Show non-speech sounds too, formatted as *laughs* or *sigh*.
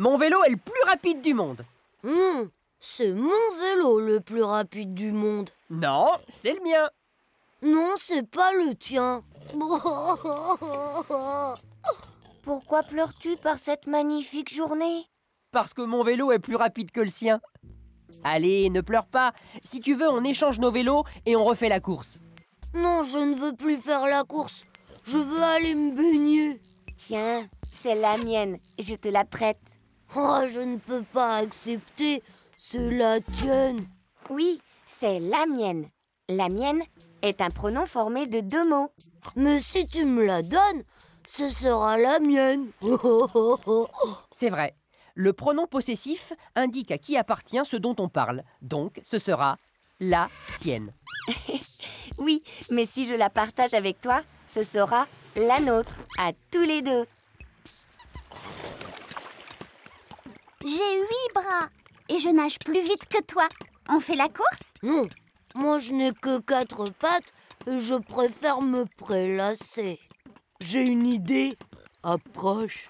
Mon vélo est le plus rapide du monde. Non, hmm, c'est mon vélo le plus rapide du monde. Non, c'est le mien. Non, c'est pas le tien. *laughs* Pourquoi pleures-tu par cette magnifique journée Parce que mon vélo est plus rapide que le sien. Allez, ne pleure pas. Si tu veux, on échange nos vélos et on refait la course. Non, je ne veux plus faire la course. Je veux aller me baigner. Tiens, c'est la mienne. Je te la prête. Oh, je ne peux pas accepter. C'est la tienne. Oui, c'est la mienne. La mienne est un pronom formé de deux mots. Mais si tu me la donnes, ce sera la mienne. *laughs* c'est vrai. Le pronom possessif indique à qui appartient ce dont on parle. Donc, ce sera la sienne. *laughs* oui, mais si je la partage avec toi, ce sera la nôtre, à tous les deux. J'ai huit bras et je nage plus vite que toi. On fait la course Non, hum. moi je n'ai que quatre pattes et je préfère me prélasser. J'ai une idée. Approche.